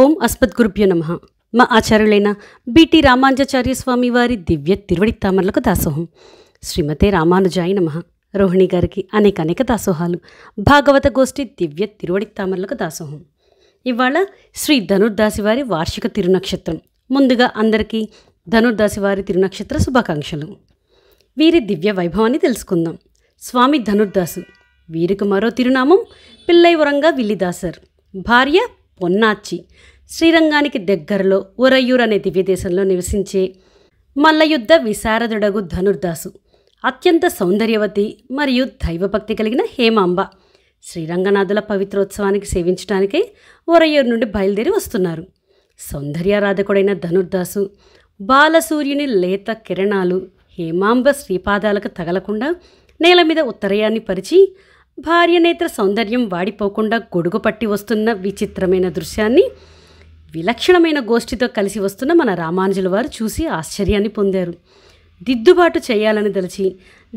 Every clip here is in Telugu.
ఓం అస్మద్గురుభ్యో నమ మా ఆచార్యులైన బిటి రామానుజాచార్య స్వామి వారి దివ్య తిరువడి తామరలకు దాసోహం శ్రీమతే రామానుజాయ నమ రోహిణి గారికి అనేక అనేక దాసోహాలు భాగవత గోష్ఠి దివ్య తిరువడి తామరలకు దాసోహం ఇవాళ శ్రీ ధనుర్దాసి వారి వార్షిక తిరునక్షత్రం ముందుగా అందరికీ ధనుర్దాసి వారి తిరునక్షత్ర శుభాకాంక్షలు వీరి దివ్య వైభవాన్ని తెలుసుకుందాం స్వామి ధనుర్దాసు వీరికి మరో తిరునామం పిల్లైవరంగా విల్లిదాసర్ భార్య పొన్నాచి శ్రీరంగానికి దగ్గరలో ఉరయ్యూర్ అనే దివ్యదేశంలో నివసించే మల్లయుద్ధ విశారదుడగు ధనుర్దాసు అత్యంత సౌందర్యవతి మరియు దైవభక్తి కలిగిన హేమాంబ శ్రీరంగనాథుల పవిత్రోత్సవానికి సేవించడానికి ఒరయ్యూరు నుండి బయలుదేరి వస్తున్నారు సౌందర్యారాధకుడైన ధనుర్దాసు బాలసూర్యుని లేత కిరణాలు హేమాంబ శ్రీపాదాలకు తగలకుండా నేల మీద ఉత్తరయాన్ని పరిచి భార్య నేత్ర సౌందర్యం వాడిపోకుండా గొడుగు పట్టి వస్తున్న విచిత్రమైన దృశ్యాన్ని విలక్షణమైన గోష్ఠితో కలిసి వస్తున్న మన రామానుజుల వారు చూసి ఆశ్చర్యాన్ని పొందారు దిద్దుబాటు చేయాలని తలచి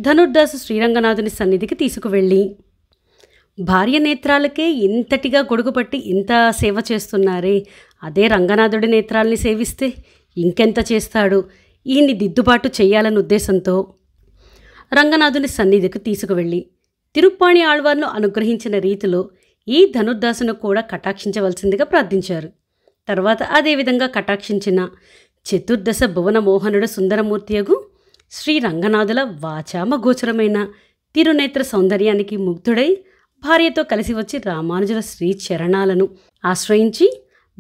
ధనుర్దాసు శ్రీరంగనాథుని సన్నిధికి తీసుకువెళ్ళి భార్య నేత్రాలకే ఇంతటిగా గొడుగుపట్టి ఇంత సేవ చేస్తున్నారే అదే రంగనాథుడి నేత్రాల్ని సేవిస్తే ఇంకెంత చేస్తాడు ఈయన్ని దిద్దుబాటు చేయాలన్న ఉద్దేశంతో రంగనాథుని సన్నిధికి తీసుకువెళ్ళి తిరుప్పాణి ఆళ్వార్ను అనుగ్రహించిన రీతిలో ఈ ధనుర్దాసును కూడా కటాక్షించవలసిందిగా ప్రార్థించారు తర్వాత అదేవిధంగా కటాక్షించిన చతుర్దశ భువన మోహనుడు సుందరమూర్తియగు శ్రీ రంగనాథుల వాచామ గోచరమైన తిరునేత్ర సౌందర్యానికి ముగ్ధుడై భార్యతో కలిసి వచ్చి రామానుజుల శ్రీ చరణాలను ఆశ్రయించి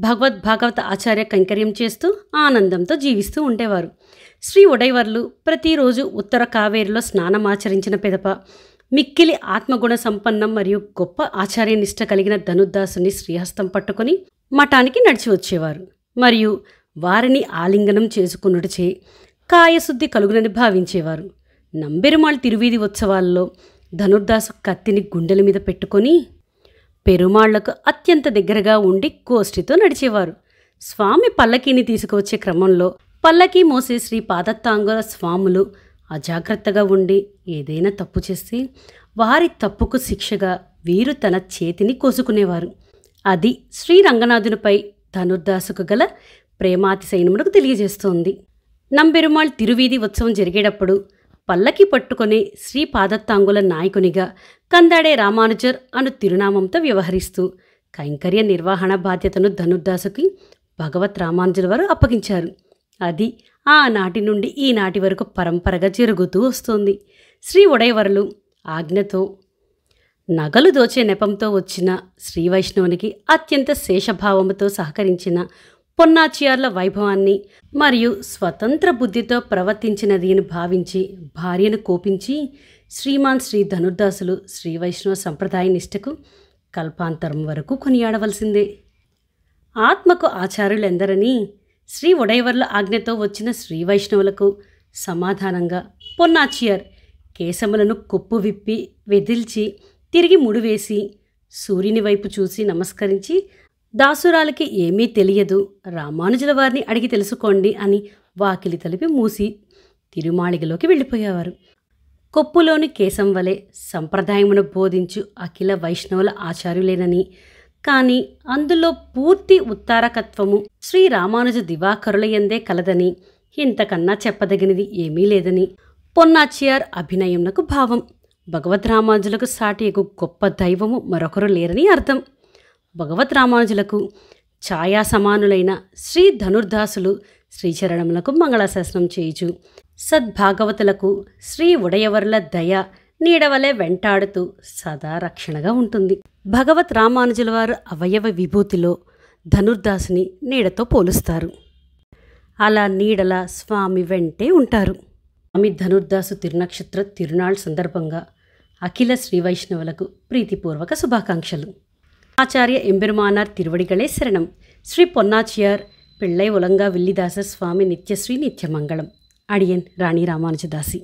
భగవద్ ఆచార్య కైంకర్యం చేస్తూ ఆనందంతో జీవిస్తూ ఉండేవారు శ్రీ ఉడైవర్లు ప్రతిరోజు ఉత్తర కావేరిలో స్నానమాచరించిన పిదప మిక్కిలి ఆత్మగుణ సంపన్నం మరియు గొప్ప ఆచార్యనిష్ట కలిగిన ధనుర్దాసుని శ్రీహస్తం పట్టుకొని మఠానికి నడిచి వచ్చేవారు మరియు వారిని ఆలింగనం చేసుకున్నటిచే కాయశుద్ధి కలుగునని భావించేవారు నంబెరుమాళ్ తిరువీధి ఉత్సవాల్లో ధనుర్దాసు కత్తిని గుండెల మీద పెట్టుకొని పెరుమాళ్లకు అత్యంత దగ్గరగా ఉండి గోష్ఠితో నడిచేవారు స్వామి పల్లకీని తీసుకువచ్చే క్రమంలో పల్లకీ మోసే శ్రీ పాదత్తాంగుల స్వాములు అజాగ్రత్తగా ఉండి ఏదైనా తప్పు చేసి వారి తప్పుకు శిక్షగా వీరు తన చేతిని కోసుకునేవారు అది శ్రీ రంగనాథునిపై ధనుర్దాసుకు గల ప్రేమాతిశయనమునకు తెలియజేస్తోంది నంబెరుమాళ్ తిరువీధి ఉత్సవం జరిగేటప్పుడు పల్లకి పట్టుకుని శ్రీ పాదత్తాంగుల నాయకునిగా కందాడే రామానుజర్ అను తిరునామంతో వ్యవహరిస్తూ కైంకర్య నిర్వహణ బాధ్యతను ధనుర్దాసుకి భగవత్ రామానుజుల వారు అప్పగించారు అది ఆనాటి నుండి ఈనాటి వరకు పరంపరగా జరుగుతూ వస్తోంది శ్రీ ఉడైవరలు ఆజ్ఞతో నగలు దోచే నెపంతో వచ్చిన శ్రీవైష్ణవునికి అత్యంత శేషభావముతో సహకరించిన పొన్నాచియార్ల వైభవాన్ని మరియు స్వతంత్ర బుద్ధితో ప్రవర్తించినది అని భావించి భార్యను కోపించి శ్రీమాన్ శ్రీ ధనుర్దాసులు శ్రీవైష్ణవ సంప్రదాయ నిష్టకు కల్పాంతరం వరకు కొనియాడవలసిందే ఆత్మకు ఆచారులెందరని శ్రీ ఉడైవర్ల ఆజ్ఞతో వచ్చిన శ్రీ వైష్ణవులకు సమాధానంగా పొన్నాచియర్ కేశములను కొప్పు విప్పి వెదిల్చి తిరిగి ముడివేసి సూర్యుని వైపు చూసి నమస్కరించి దాసురాలకి ఏమీ తెలియదు రామానుజుల వారిని అడిగి తెలుసుకోండి అని వాకిలి తలిపి మూసి తిరుమాళిగలోకి వెళ్ళిపోయేవారు కొప్పులోని కేశం వలె సంప్రదాయమును బోధించు అఖిల వైష్ణవుల ఆచార్యులేనని కానీ అందులో పూర్తి ఉత్తారకత్వము శ్రీ రామానుజ దివాకరులయందే కలదని ఇంతకన్నా చెప్పదగినది ఏమీ లేదని పొన్నాచియార్ అభినయంనకు భావం భగవద్ రామానుజులకు ఎగు గొప్ప దైవము మరొకరు లేరని అర్థం భగవద్ రామానుజులకు ఛాయా సమానులైన శ్రీ ధనుర్దాసులు శ్రీచరణములకు మంగళాశాసనం చేయుచు సద్భాగవతులకు శ్రీ ఉడయవరుల దయ నీడవలే వెంటాడుతూ సదా రక్షణగా ఉంటుంది భగవత్ రామానుజుల వారు అవయవ విభూతిలో ధనుర్దాసుని నీడతో పోలుస్తారు అలా నీడల స్వామి వెంటే ఉంటారు స్వామి ధనుర్దాసు తిరునక్షత్ర తిరునాళ్ సందర్భంగా అఖిల శ్రీవైష్ణవులకు ప్రీతిపూర్వక శుభాకాంక్షలు ఆచార్య ఎంబెరుమానార్ తిరువడిగలే శరణం శ్రీ పొన్నాచియార్ పిళ్ళై ఉలంగా విల్లిదాస స్వామి నిత్యశ్రీ నిత్యమంగళం అడియన్ రాణి రామానుజదాసి